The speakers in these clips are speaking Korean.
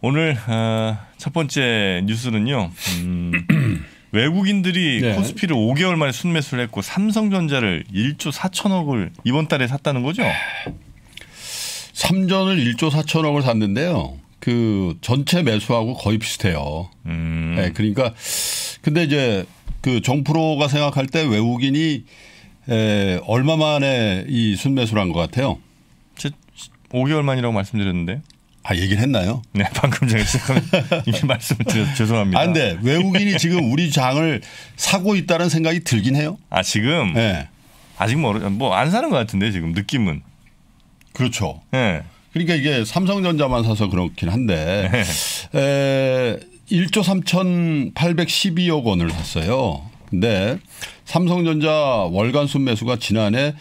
오늘 어, 첫 번째 뉴스는요. 음, 외국인들이 네. 코스피를 5개월 만에 순매수를 했고 삼성전자를 1조 4천억을 이번 달에 샀다는 거죠. 삼전을 1조 4천억을 샀는데요. 그 전체 매수하고 거의 비슷해요. 음. 네, 그러니까 근데 이제 그 정프로가 생각할 때 외국인이 에, 얼마 만에 이 순매수를 한 것 같아요? 5개월 만이라고 말씀드렸는데. 아, 얘기를 했나요? 네, 방금 전에 이미 말씀을 드려서 죄송합니다. 안 아, 돼. 외국인이 지금 우리 장을 사고 있다는 생각이 들긴 해요. 아, 지금? 네. 아직 모르, 뭐안 사는 것 같은데 지금 느낌은. 그렇죠. 네. 그러니까 이게 삼성전자만 사서 그렇긴 한데 네. 에, 1조 3,812억 원을 샀어요. 근데 삼성전자 월간 순매수가 지난해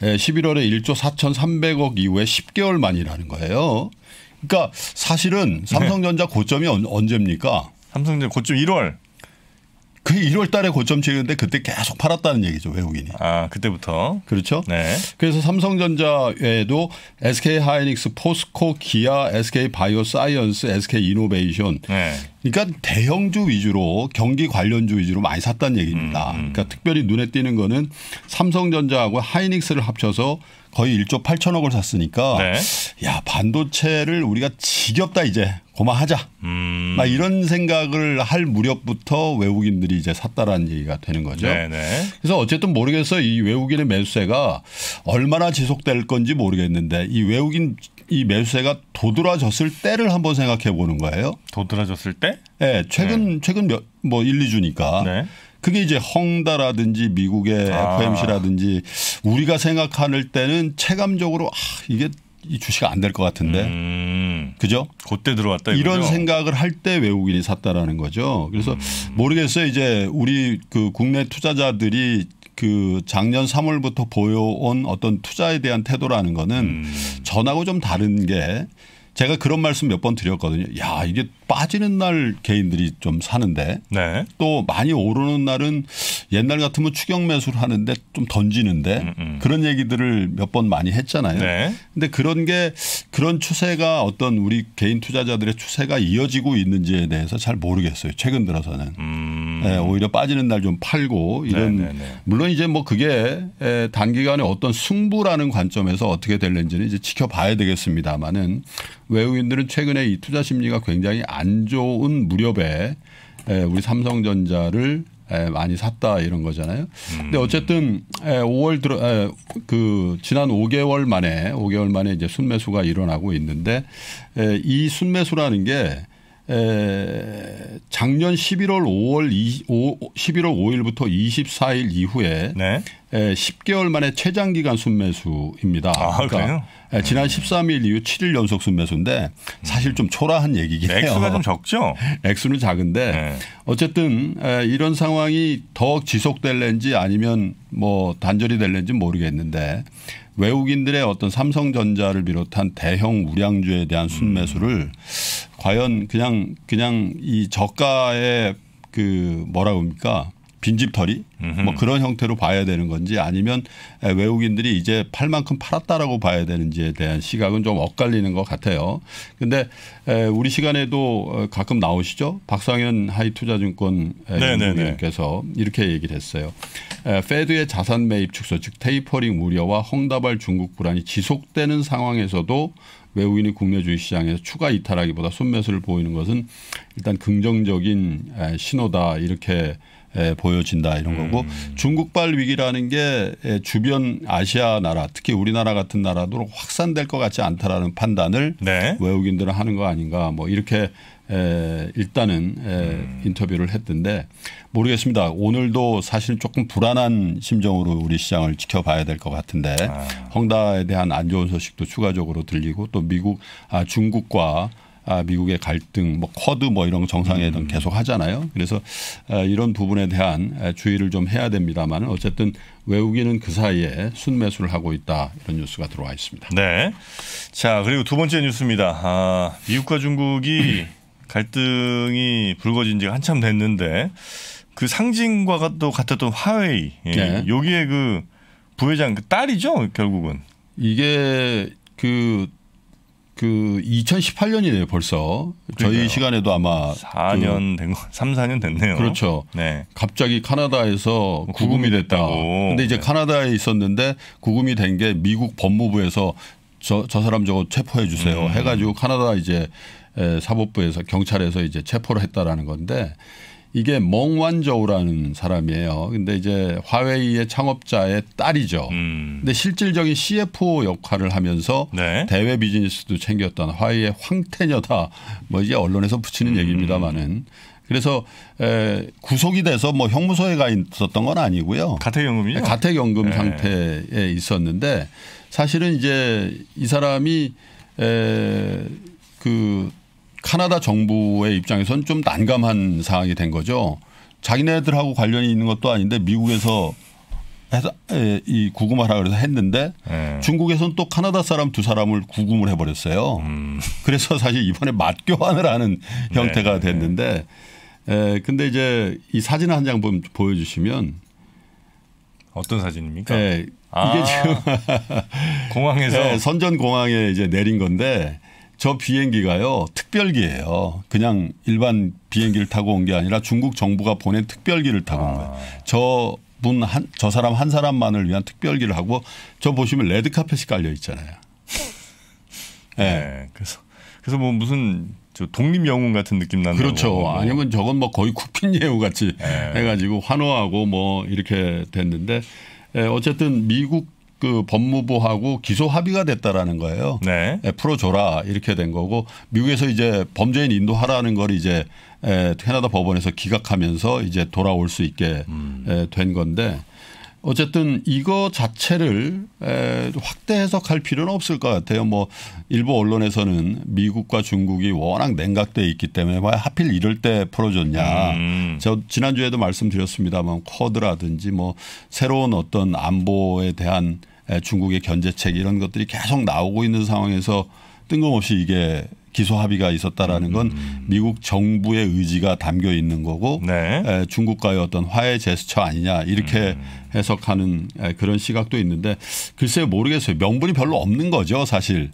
11월에 1조 4,300억 이후에 10개월 만이라는 거예요. 그러니까 사실은 네. 삼성전자 고점이 언, 언제입니까? 삼성전자 고점 1월. 그 1월 달에 고점 찍는데 그때 계속 팔았다는 얘기죠, 외국인이. 아, 그때부터. 그렇죠? 네. 그래서 삼성전자 외에도 SK 하이닉스, 포스코, 기아, SK 바이오 사이언스, SK 이노베이션. 네. 그러니까 대형주 위주로 경기 관련주 위주로 많이 샀다는 얘기입니다. 음, 음. 그러니까 특별히 눈에 띄는 거는 삼성전자하고 하이닉스를 합쳐서 거의 1조 8천억을 샀으니까 네. 야 반도체를 우리가 지겹다 이제 고마하자 음. 막 이런 생각을 할 무렵부터 외국인들이 이제 샀다라는 얘기가 되는 거죠. 네네. 네. 그래서 어쨌든 모르겠어 이 외국인의 매수세가 얼마나 지속될 건지 모르겠는데 이 외국인 이 매수세가 도드라졌을 때를 한번 생각해 보는 거예요. 도드라졌을 때? 네, 최근 네. 최근 몇, 뭐 1, 2주니까. 네. 그게 이제 헝다라든지 미국의 아. FMC라든지 우리가 생각할 때는 체감적으로 아, 이게 이 주식 안 될 것 같은데. 음. 그죠? 그때 들어왔다 이거죠? 이런 생각을 할 때 외국인이 샀다라는 거죠. 그래서 음. 모르겠어요. 이제 우리 그 국내 투자자들이 그 작년 3월부터 보여온 어떤 투자에 대한 태도라는 거는 음. 전하고 좀 다른 게 제가 그런 말씀 몇 번 드렸거든요. 야, 이게 빠지는 날 개인들이 좀 사는데 네. 또 많이 오르는 날은 옛날 같으면 추경 매수를 하는데 좀 던지는데 음, 음. 그런 얘기들을 몇 번 많이 했잖아요. 네. 근데 그런 게 그런 추세가 어떤 우리 개인 투자자들의 추세가 이어지고 있는지에 대해서 잘 모르겠어요. 최근 들어서는 음. 네, 오히려 빠지는 날 좀 팔고 이런 네네네. 네, 네. 물론 이제 뭐 그게 예, 단기간에 어떤 승부라는 관점에서 어떻게 될는지는 이제 지켜봐야 되겠습니다만은 외국인들은 최근에 이 투자 심리가 굉장히 안 좋은 무렵에 우리 삼성전자를 많이 샀다 이런 거잖아요. 음. 근데 어쨌든 5월 들어 그 지난 5개월 만에 5개월 만에 이제 순매수가 일어나고 있는데 이 순매수라는 게 에, 작년 11월 5월 20, 11월 5일부터 24일 이후에 네. 에, 10개월 만에 최장 기간 순매수입니다. 아, 그러니까 그래요? 에, 지난 음. 13일 이후 7일 연속 순매수인데 사실 좀 초라한 얘기긴 해요. 액수가 좀 적죠? 액수는 작은데 네. 어쨌든 에, 이런 상황이 더 지속될는지 아니면 뭐 단절이 될는지 모르겠는데 외국인들의 어떤 삼성전자를 비롯한 대형 우량주에 대한 순매수를 음. 과연 그냥 그냥 이 저가의 그 뭐라 그럽니까 빈집털이 뭐 그런 형태로 봐야 되는 건지 아니면 외국인들이 이제 팔 만큼 팔았다라고 봐야 되는지에 대한 시각은 좀 엇갈리는 것 같아요. 근데 우리 시간에도 어, 가끔 나오시죠 박상현 하이투자증권 네, 네, 네. 연구위원께서 이렇게 얘기를 했어요. 페드의 자산 매입 축소 즉 테이퍼링 우려와 헝다발 중국 불안이 지속되는 상황에서도 외국인이 국내 주식시장에서 추가 이탈하기보다 순매수를 보이는 것은 일단 긍정적인 신호다 이렇게 보여진다 이런 거고 음. 중국발 위기라는 게 주변 아시아 나라 특히 우리나라 같은 나라도 확산될 것 같지 않다라는 판단을 네. 외국인들은 하는 거 아닌가 뭐 이렇게 에, 일단은 에, 음. 인터뷰를 했던데 모르겠습니다. 오늘도 사실 조금 불안한 심정으로 우리 시장을 지켜봐야 될 것 같은데 아. 헝다에 대한 안 좋은 소식도 추가적으로 들리고 또 미국 아, 중국과 아, 미국의 갈등, 뭐 쿼드 뭐 이런 정상회담 음. 계속 하잖아요. 그래서 이런 부분에 대한 주의를 좀 해야 됩니다만 어쨌든 외국인은 그 사이에 순매수를 하고 있다 이런 뉴스가 들어와 있습니다. 네. 자 그리고 두 번째 뉴스입니다. 아, 미국과 중국이 갈등이 불거진 지가 한참 됐는데 그 상징과 또 같았던 화웨이 예. 여기에 네. 그 부회장 그 딸이죠 결국은 이게 그 그 2018년이네요 그 벌써 그러니까요. 저희 시간에도 아마 4년 그, 된거 3, 4년 됐네요. 그렇죠. 네. 갑자기 카나다에서 뭐 구금이, 됐다. 됐다고. 근데 이제 네. 카나다에 있었는데 구금이 된 게 미국 법무부에서 저, 저 사람 저거 체포해 주세요. 음. 해가지고 카나다 이제 사법부에서 경찰에서 이제 체포를 했다라는 건데 이게 멍완저우라는 사람이에요. 근데 이제 화웨이의 창업자의 딸이죠. 음. 근데 실질적인 CFO 역할을 하면서 네. 대외 비즈니스도 챙겼던 화웨이의 황태녀다. 뭐 이제 언론에서 붙이는 음. 얘기입니다만은 그래서 에, 구속이 돼서 뭐 형무소에 가 있었던 건 아니고요. 가택연금이요? 네, 가택연금 네. 상태에 있었는데 사실은 이제 이 사람이 에, 그 카나다 정부의 입장에선 좀 난감한 상황이된 거죠. 자기네들하고 관련이 있는 것도 아닌데 미국에서 해서 이 구금하라 그래서 했는데 네. 중국에선 또 카나다 사람 두 사람을 구금을 해버렸어요. 음. 그래서 사실 이번에 맞교환을 하는 형태가 네. 됐는데 에, 근데 이제 이 사진 한 장 보여주시면 어떤 사진입니까? 에, 이게 아, 지금 공항에서 네, 선전 공항에 이제 내린 건데 저 비행기가요 특별기예요. 그냥 일반 비행기를 타고 온 게 아니라 중국 정부가 보낸 특별기를 타고 아. 온 거예요. 저 분 한저 아. 사람 한 사람만을 위한 특별기를 하고 저 보시면 레드 카펫이 깔려 있잖아요. 예. 네. 네. 그래서 그래서 뭐 무슨 저 독립 영웅 같은 느낌 나는 그렇죠. 뭐. 아니면 저건 뭐 거의 쿠핀 예우 같이 네. 해가지고 환호하고 뭐 이렇게 됐는데 예, 어쨌든 미국 그 법무부하고 기소 합의가 됐다라는 거예요. 네. 예, 풀어줘라 이렇게 된 거고 미국에서 이제 범죄인 인도하라는 걸 이제 에, 예, 캐나다 법원에서 기각하면서 이제 돌아올 수 있게 음. 에, 예, 된 건데 어쨌든 이거 자체를 에, 예, 확대 해석할 필요는 없을 것 같아요. 뭐 일부 언론에서는 미국과 중국이 워낙 냉각돼 있기 때문에 왜 하필 이럴 때 풀어줬냐. 음. 저 지난주에도 말씀드렸습니다만 쿼드라든지 뭐 새로운 어떤 안보에 대한 중국의 견제책 이런 것들이 계속 나오고 있는 상황에서 뜬금없이 이게 기소 합의가 있었다라는 건 음. 미국 정부의 의지가 담겨 있는 거고 네. 중국과의 어떤 화해 제스처 아니냐 이렇게 음. 해석하는 그런 시각도 있는데 글쎄 모르겠어요 명분이 별로 없는 거죠 사실.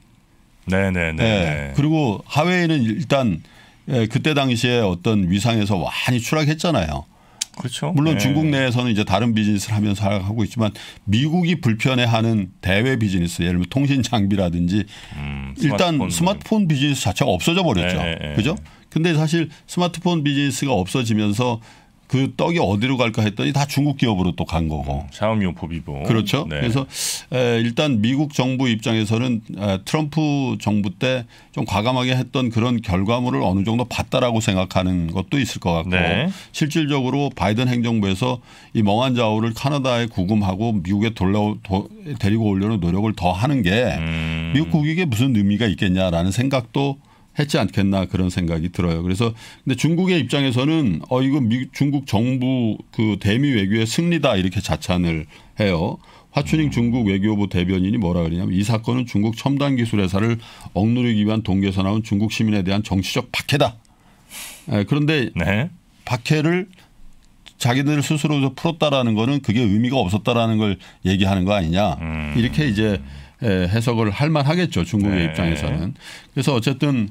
네네네. 네. 네, 네. 예. 그리고 하웨이는 일단 그때 당시에 어떤 위상에서 많이 추락했잖아요. 그렇죠. 물론 네. 중국 내에서는 이제 다른 비즈니스를 하면서 하고 있지만 미국이 불편해하는 대외 비즈니스 예를 들면 통신 장비라든지 음, 스마트폰 일단 스마트폰 비즈니스 자체가 없어져 버렸죠. 네, 네, 네. 그죠? 근데 사실 스마트폰 비즈니스가 없어지면서 그 떡이 어디로 갈까 했더니 다 중국 기업으로 또 간 거고. 샤오미오포 비보. 그렇죠. 네. 그래서 일단 미국 정부 입장에서는 트럼프 정부 때 좀 과감하게 했던 그런 결과물을 어느 정도 봤다라고 생각하는 것도 있을 것 같고 네. 실질적으로 바이든 행정부에서 이 멍한 자우를 카나다에 구금하고 미국에 돌려 데리고 오려는 노력을 더 하는 게 음. 미국 국익에 무슨 의미가 있겠냐라는 생각도 했지 않겠나 그런 생각이 들어요. 그래서 근데 중국의 입장에서는 어 이거 미, 중국 정부 그 대미 외교의 승리다 이렇게 자찬을 해요. 화춘잉 음. 중국 외교부 대변인이 뭐라 그러냐면 이 사건은 중국 첨단 기술 회사를 억누르기 위한 동계에서 나온 중국 시민에 대한 정치적 박해다. 에, 예, 그런데 네. 박해를 자기들 스스로 풀었다라는 거는 그게 의미가 없었다라는 걸 얘기하는 거 아니냐. 음. 이렇게 이제 예, 해석을 할 만하겠죠 중국의 네. 입장에서는. 그래서 어쨌든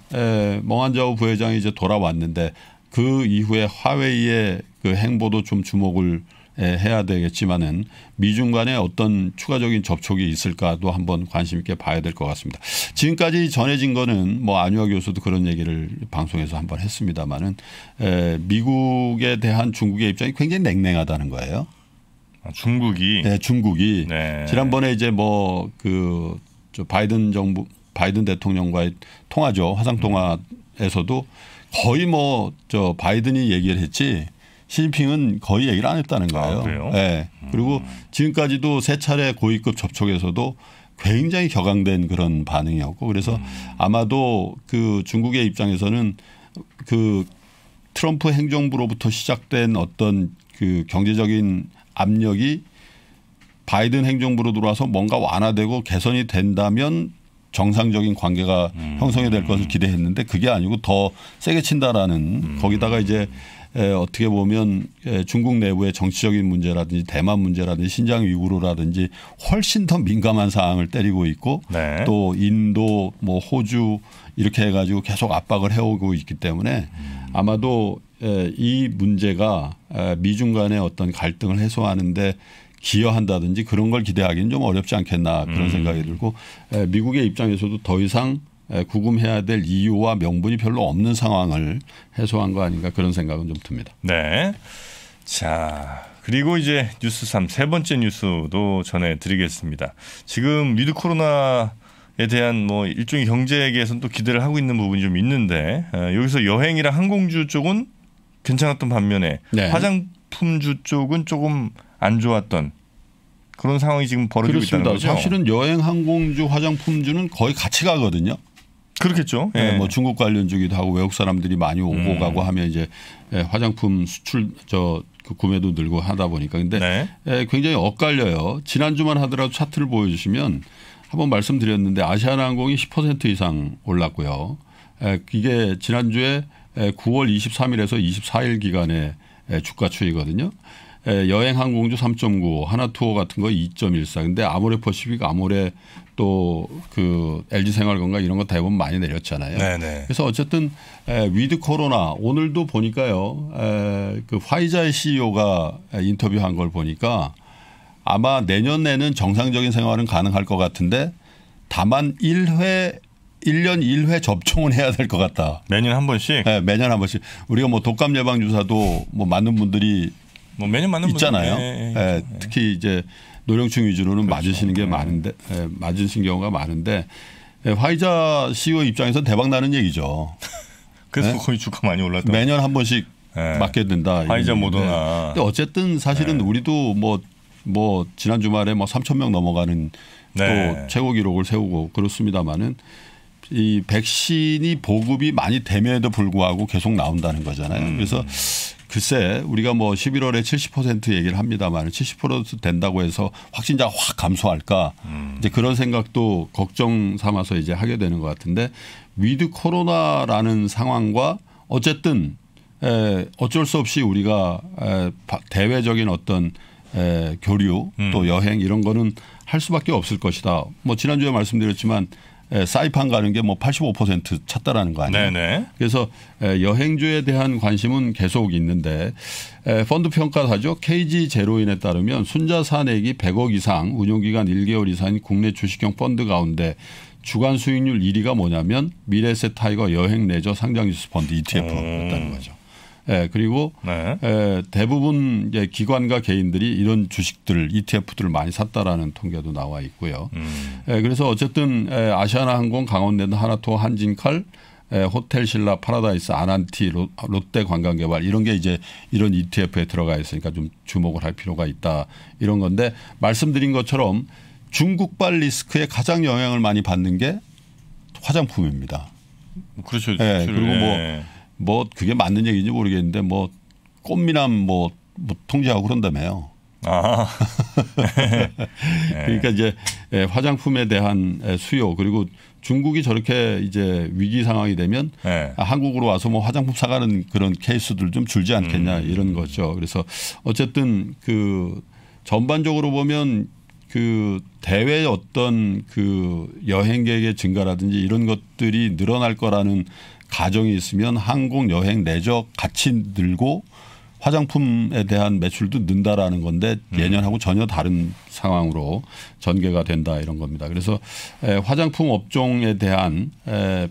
몽환자오 부회장이 이제 돌아왔는데 그 이후에 화웨이의 그 행보도 좀 주목을 해야 되겠지만은 미중 간에 어떤 추가적인 접촉이 있을까도 한번 관심 있게 봐야 될 것 같습니다. 지금까지 전해진 거는 뭐 안유아 교수도 그런 얘기를 방송에서 한번 했습니다만은 미국에 대한 중국의 입장이 굉장히 냉랭하다는 거예요. 아, 중국이 네, 중국이 네. 지난번에 이제 뭐 그 바이든 정부 바이든 대통령과의 통화죠 화상 통화에서도 거의 뭐 저 바이든이 얘기를 했지 시진핑은 거의 얘기를 안 했다는 거예요. 아, 네. 그리고 음. 지금까지도 세 차례 고위급 접촉에서도 굉장히 격앙된 그런 반응이었고 그래서 음. 아마도 그 중국의 입장에서는 그 트럼프 행정부로부터 시작된 어떤 그 경제적인 압력이 바이든 행정부로 들어와서 뭔가 완화되고 개선이 된다면 정상적인 관계가 음. 형성이 될 것을 음. 기대했는데 그게 아니고 더 세게 친다라는 음. 거기다가 이제 예, 어떻게 보면 예, 중국 내부의 정치적인 문제라든지 대만 문제라든지 신장 위구르라든지 훨씬 더 민감한 사항을 때리고 있고 네. 또 인도 뭐 호주 이렇게 해가지고 계속 압박을 해오고 있기 때문에 음. 아마도 예, 이 문제가 미중 간의 어떤 갈등을 해소하는데 기여한다든지 그런 걸 기대하기는 좀 어렵지 않겠나 그런 음. 생각이 들고 미국의 입장에서도 더 이상 구금해야 될 이유와 명분이 별로 없는 상황을 해소한 거 아닌가 그런 생각은 좀 듭니다. 네. 자, 그리고 이제 뉴스 3세 번째 뉴스도 전해 드리겠습니다. 지금 위드 코로나에 대한 뭐 일종의 경제에게선 또 기대를 하고 있는 부분이 좀 있는데 여기서 여행이랑 항공주 쪽은 괜찮았던 반면에 네. 화장품주 쪽은 조금 안 좋았던 그런 상황이 지금 벌어지고 그렇습니다. 있다는 거죠. 사실은 여행 항공주 화장품주는 거의 같이 가거든요. 그렇겠죠. 네, 예. 네, 뭐 중국 관련 주기도 하고 외국 사람들이 많이 오고 음. 가고 하면 이제 예, 화장품 수출 저 그 구매도 늘고 하다 보니까 근데 네. 예, 굉장히 엇갈려요. 지난주만 하더라도 차트를 보여주시면 한번 말씀드렸는데 아시아나항공이 10% 이상 올랐고요. 에, 예, 이게 지난주에 9월 23일에서 24일 기간에 주가 추이거든요. 예, 여행 항공주 3.9, 하나투어 같은 거 2.14. 근데 아모레퍼시픽, 아모레 또그 LG 생활건강 이런 거 대부분 많이 내렸잖아요. 네네. 그래서 어쨌든 에, 예, 위드 코로나 오늘도 보니까요. 에, 예, 그 화이자의 CEO가 인터뷰한 걸 보니까 아마 내년 에는 정상적인 생활은 가능할 것 같은데 다만 1회 1년 1회 접종은 해야 될 것 같다. 매년 한 번씩? 네, 매년 한 번씩. 우리가 뭐 독감 예방 주사도 뭐 맞는 분들이 뭐 매년 맞는 있잖아요. 예 예, 예, 예, 특히 이제 노령층 위주로는 그렇죠. 맞으시는 게 예. 많은데 예, 맞으신 경우가 많은데 화이자 CEO 입장에서 대박 나는 얘기죠. 그래서 거의 주가 많이 올랐다. 매년 한 번씩 맞게 된다. 화이자 모더나. 근데 어쨌든 사실은 우리도 뭐뭐 뭐 지난 주말에 뭐 3천 명 넘어가는 네. 또 최고 기록을 세우고 그렇습니다마는 이 백신이 보급이 많이 되 됨에도 불구하고 계속 나온다는 거잖아요. 음. 그래서 글쎄 우리가 뭐 11월에 70% 얘기를 합니다만 70% 된다고 해서 확진자 확 감소할까 음. 이제 그런 생각도 걱정 삼아서 이제 하게 되는 것 같은데 위드 코로나라는 상황과 어쨌든 에 어쩔 수 없이 우리가 에 대외적인 어떤 에 교류 음. 또 여행 이런 거는 할 수밖에 없을 것이다. 뭐 지난주에 말씀드렸지만 예, 사이판 가는 게 뭐 85% 찼다라는 거 아니에요. 네네. 그래서 예, 여행주에 대한 관심은 계속 있는데 예, 펀드 평가사죠. KG 제로인에 따르면 순자 산액이 100억 이상 운용기간 1개월 이상인 국내 주식형 펀드 가운데 주간 수익률 1위가 뭐냐면 미래세 타이거 여행 레저 상장 지수 펀드 ETF였다는 음. 거죠. 예, 그리고 네. 예, 대부분 이제 기관과 개인들이 이런 주식들 ETF들을 많이 샀다라는 통계도 나와 있고요. 음. 예, 그래서 어쨌든 예, 아시아나항공, 강원랜드, 하나토 한진칼 에, 예, 호텔 신라 파라다이스 아난티 롯, 데 관광개발 이런 게 이제 이런 ETF에 들어가 있으니까 좀 주목을 할 필요가 있다 이런 건데 말씀드린 것처럼 중국발 리스크에 가장 영향을 많이 받는 게 화장품입니다. 뭐 그렇죠. 예, 그리고 뭐 예. 뭐 그게 맞는 얘기인지 모르겠는데 뭐 꽃미남 뭐, 뭐 통제하고 그런다며요. 아. 그러니까 이제 예, 화장품에 대한 예, 수요 그리고 중국이 저렇게 이제 위기 상황이 되면 네. 한국으로 와서 뭐 화장품 사가는 그런 케이스들 좀 줄지 않겠냐 음. 이런 거죠. 그래서 어쨌든 그 전반적으로 보면 그 대외 어떤 그 여행객의 증가라든지 이런 것들이 늘어날 거라는 가정이 있으면 항공, 여행, 내적 같이 늘고 화장품에 대한 매출도 는다라는 건데 음. 예년하고 전혀 다른 상황으로 전개가 된다 이런 겁니다. 그래서 화장품 업종에 대한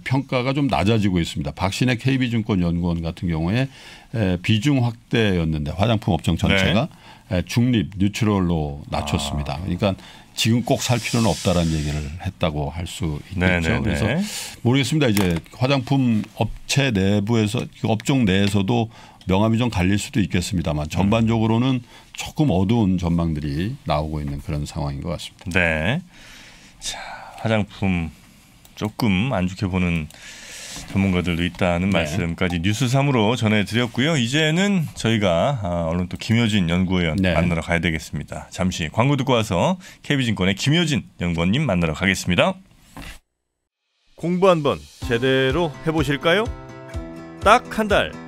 평가가 좀 낮아지고 있습니다. 박신혜 KB증권연구원 같은 경우에 비중 확대였는데 화장품 업종 전체가 네. 중립 뉴트럴로 낮췄습니다. 아. 그러니까 지금 꼭 살 필요는 없다라는 얘기를 했다고 할 수 있겠죠. 네네네. 네, 네. 그래서 모르겠습니다. 이제 화장품 업체 내부에서 업종 내에서도 명암이 좀 갈릴 수도 있겠습니다만 전반적으로는 음. 조금 어두운 전망들이 나오고 있는 그런 상황인 것 같습니다. 네. 자, 화장품 조금 안 좋게 보는 전문가들도 있다는 네. 말씀까지 뉴스 삼으로 전해드렸고요. 이제는 저희가 언론 아, 또 김효진 연구원 네. 만나러 가야 되겠습니다. 잠시 광고 듣고 와서 KB증권의 김효진 연구원님 만나러 가겠습니다. 공부 한번 제대로 해보실까요? 딱 한 달.